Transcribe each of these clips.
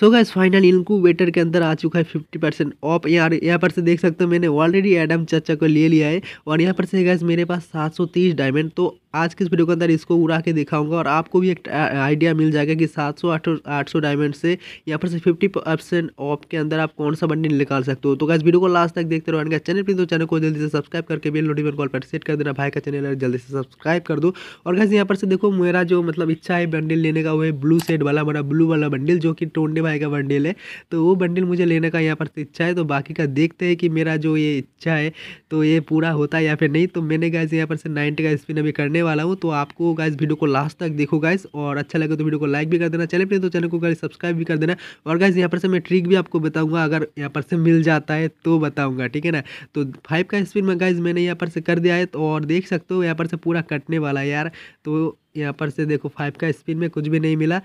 so guys final incubator के अंदर आ चुका है फिफ्टी परसेंट ऑफ यार यहाँ पर से देख सकते हो मैंने ऑलरेडी एडम चाचा को ले लिया है और यहाँ पर से गैस मेरे पास सात सौ तीस डायमंड तो आज के इस वीडियो के अंदर इसको उड़ा के दिखाऊंगा और आपको भी एक आइडिया मिल जाएगा कि 700 आठ डायमंड से या फिर से 50 परसेंट ऑफ के अंदर आप कौन सा बंडल निकाल सकते हो तो गाइस वीडियो को लास्ट तक देखते रहो चैनल पर तो चैनल को जल्दी से सब्सक्राइब करके बिल नोटिफिकेशन कॉल पर सेट कर देना भाई का चैनल है जल्दी से सब्सक्राइब कर दो और कैसे यहाँ पर से देखो मेरा जो मतलब इच्छा है बंडल लेने का वो ब्लू सेट वाला मेरा ब्लू वाला बंडल जो कि टोंडे भाई का बंडल है तो वो बंडल मुझे लेने का यहाँ पर से इच्छा है तो बाकी का देखते हैं कि मेरा जो ये इच्छा है तो ये पूरा होता है या फिर नहीं तो मैंने कहा यहाँ पर से नाइन्टी का स्पिन अभी करने बताने वाला हूँ तो आपको गाइस वीडियो को लास्ट तक देखो गाइस और अच्छा लगे तो वीडियो को लाइक भी कर देना चैनल पर तो चैनल को गाइस सब्सक्राइब भी कर देना और गाइस यहाँ पर से मैं ट्रिक भी आपको बताऊँगा अगर यहाँ पर से मिल जाता है तो बताऊँगा ठीक है ना तो फाइव का स्पीड में गाइज मैंने यहाँ पर से कर दिया है तो और देख सकते हो यहाँ पर से पूरा कटने वाला है यार तो यहाँ पर से देखो फाइव का स्पीड में कुछ भी नहीं मिला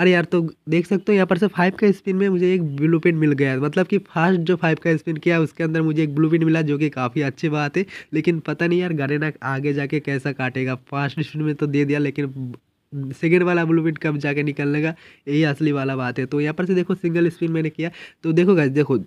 अरे यार तो देख सकते हो यहाँ पर से फाइव का स्पिन में मुझे एक ब्लू पिन मिल गया मतलब कि फास्ट जो फाइव का स्पिन किया उसके अंदर मुझे एक ब्लू पिन मिला जो कि काफ़ी अच्छी बात है लेकिन पता नहीं यार गरेना आगे जाके कैसा काटेगा फास्ट स्पिन में तो दे दिया लेकिन सेकेंड वाला ब्लू प्रिंट कब जाके निकलने का यही असली वाला बात है तो यहाँ पर से देखो सिंगल स्पिन मैंने किया तो देखो गाइज देखो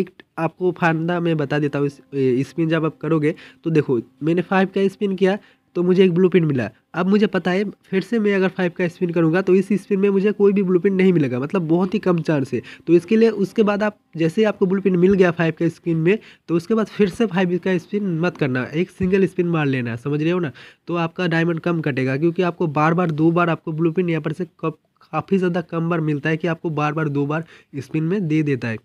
एक आपको फायदा मैं बता देता हूँ स्पिन जब आप करोगे तो देखो मैंने फाइव का स्पिन किया तो मुझे एक ब्लू प्रिंट मिला अब मुझे पता है फिर से मैं अगर फाइव का स्पिन करूँगा तो इस स्पिन में मुझे कोई भी ब्लू नहीं मिलेगा मतलब बहुत ही कम चांस है तो इसके लिए उसके बाद आप जैसे ही आपको ब्लू मिल गया फाइव का स्पिन में तो उसके बाद फिर से फाइव का स्पिन मत करना एक सिंगल स्पिन मार लेना है समझ रहे हो ना तो आपका डायमंड कम कटेगा क्योंकि आपको बार बार दो बार आपको ब्लू यहाँ पर से काफ़ी ज़्यादा कम बार मिलता है कि आपको बार बार दो बार स्पिन में दे देता है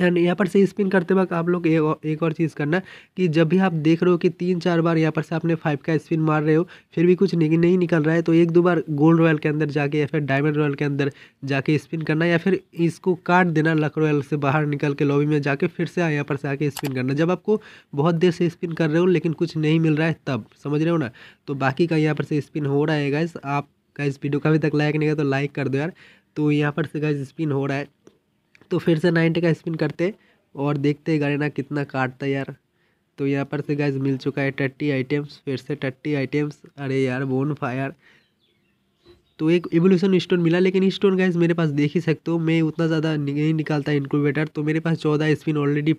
एंड यहाँ पर से स्पिन करते वक्त आप लोग एक और चीज़ करना कि जब भी आप देख रहे हो कि तीन चार बार यहाँ पर से आपने फाइव का स्पिन मार रहे हो फिर भी कुछ नहीं निकल रहा है तो एक दो बार गोल्ड रॉयल के अंदर जाके या फिर डायमंड रॉयल के अंदर जाके स्पिन करना या फिर इसको काट देना लक रॉयल से बाहर निकल के लॉबी में जाके फिर से यहाँ पर से आके स्पिन करना जब आपको बहुत देर से स्पिन कर रहे हो लेकिन कुछ नहीं मिल रहा है तब समझ रहे हो ना तो बाकी का यहाँ पर से स्पिन हो रहा है गाइस आप गाइस वीडियो का अभी तक लाइक नहीं गया तो लाइक कर दो यार तो यहाँ पर से गाइस स्पिन हो रहा है तो फिर से नाइन्टी का स्पिन करते और देखते गारेना कितना काटता यार तो यहाँ पर से गैस मिल चुका है टट्टी आइटम्स फिर से टट्टी आइटम्स अरे यार बोन फायर तो एक एवोल्यूशन स्टोन मिला लेकिन स्टोन गैस मेरे पास देख ही सकते हो मैं उतना ज़्यादा नहीं निकालता इनकोवेटर तो मेरे पास चौदह स्पिन ऑलरेडी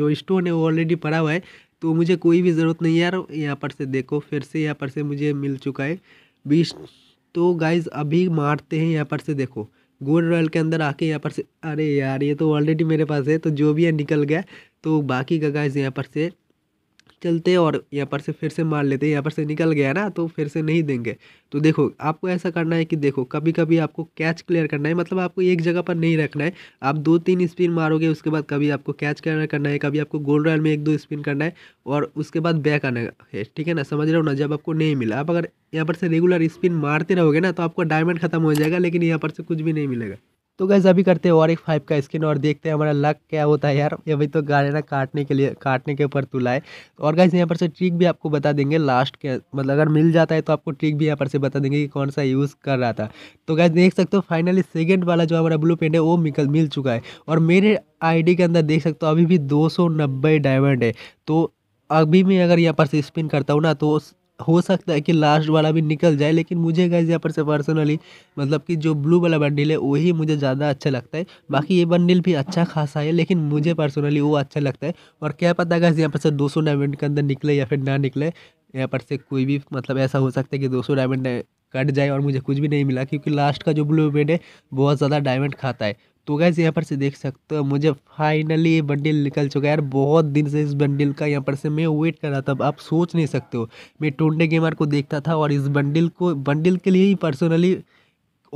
जो स्टोन है वो ऑलरेडी पड़ा हुआ है तो मुझे कोई भी ज़रूरत नहीं यार यहाँ पर से देखो फिर से यहाँ पर से मुझे मिल चुका है बीस तो गाइज अभी मारते हैं यहाँ पर से देखो गोल्ड रॉयल के अंदर आके यहाँ पर से अरे यार ये तो ऑलरेडी मेरे पास है तो जो भी है निकल गया तो बाकी का गाइस यहाँ पर से चलते और यहाँ पर से फिर से मार लेते हैं यहाँ पर से निकल गया ना तो फिर से नहीं देंगे तो देखो आपको ऐसा करना है कि देखो कभी कभी आपको कैच क्लियर करना है मतलब आपको एक जगह पर नहीं रखना है आप दो तीन स्पिन मारोगे उसके बाद कभी आपको कैच क्लियर करना है कभी आपको गोल रॉयल में एक दो स्पिन करना है और उसके बाद बैक आना है ठीक है ना समझ रहे हो ना जब आपको नहीं मिला आप अगर यहाँ पर से रेगुलर स्पिन मारते रहोगे ना तो आपका डायमंड खत्म हो जाएगा लेकिन यहाँ पर से कुछ भी नहीं मिलेगा तो गैस अभी करते हैं और एक फाइव का स्किन और देखते हैं हमारा लक क्या होता है यार अभी तो ना काटने के लिए काटने के ऊपर तुला है और गैस यहाँ पर से ट्रिक भी आपको बता देंगे लास्ट के मतलब अगर मिल जाता है तो आपको ट्रिक भी यहाँ पर से बता देंगे कि कौन सा यूज़ कर रहा था तो गैस देख सकते हो फाइनली सेकेंड वाला जो हमारा ब्लू पेंट है वो मिकल मिल चुका है और मेरे आई के अंदर देख सकते हो अभी भी दो डायमंड है तो अभी मैं अगर यहाँ पर से स्पिन करता हूँ ना तो हो सकता है कि लास्ट वाला भी निकल जाए लेकिन मुझे गाइज यहाँ पर से पर्सनली मतलब कि जो ब्लू वाला बंडल है वही मुझे ज़्यादा अच्छा लगता है बाकी ये बंडल भी अच्छा खासा है लेकिन मुझे पर्सनली वो अच्छा लगता है और क्या पता गाइज यहाँ पर से 200 सौ डायमंड के अंदर निकले या फिर ना निकले यहाँ पर से कोई भी मतलब ऐसा हो सकता है कि दो डायमंड कट जाए और मुझे कुछ भी नहीं मिला क्योंकि लास्ट का जो ब्लू बेड है बहुत ज़्यादा डायमंड खाता है तो गैस यहाँ पर से देख सकते हो मुझे फाइनली ये बंडल निकल चुका है यार बहुत दिन से इस बंडल का यहाँ पर से मैं वेट कर रहा था आप सोच नहीं सकते हो मैं टोंडे गेमर को देखता था और इस बंडल को बंडल के लिए ही पर्सनली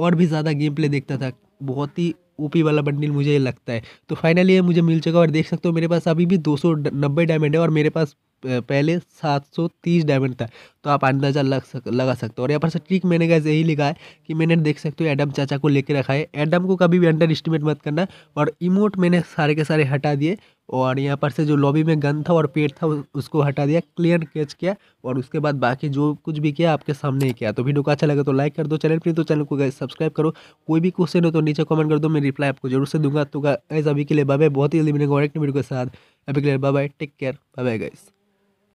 और भी ज़्यादा गेम प्ले देखता था बहुत ही ओपी वाला बंडल मुझे ये लगता है तो फाइनली ये मुझे मिल चुका है और देख सकते हो मेरे पास अभी भी दो सौ नब्बे डायमंड है और मेरे पास पहले 730 डायमंड था तो आप अंदाज़ा लग सक लगा सकते हो और यहाँ पर से ट्रिक मैंने गैस यही लिखा है कि मैंने देख सकते हो एडम चाचा को लेके रखा है एडम को कभी भी अंडर एस्टिमेट मत करना और इमोट मैंने सारे के सारे हटा दिए और यहाँ पर से जो लॉबी में गन था और पेट था उसको हटा दिया क्लियर कैच किया और उसके बाद बाकी जो कुछ भी किया आपके सामने ही किया तो वीडियो को अच्छा लगे तो लाइक कर दो चैनल पर तो चैनल को सब्सक्राइब करो कोई भी क्वेश्चन हो तो नीचे कमेंट कर दो मैं रिप्लाई आपको जरूर से दूंगा तो गैस अभी के लिए बाय बहुत ही जल्दी और एक वीडियो के साथ अभी के लिए bye take care bye guys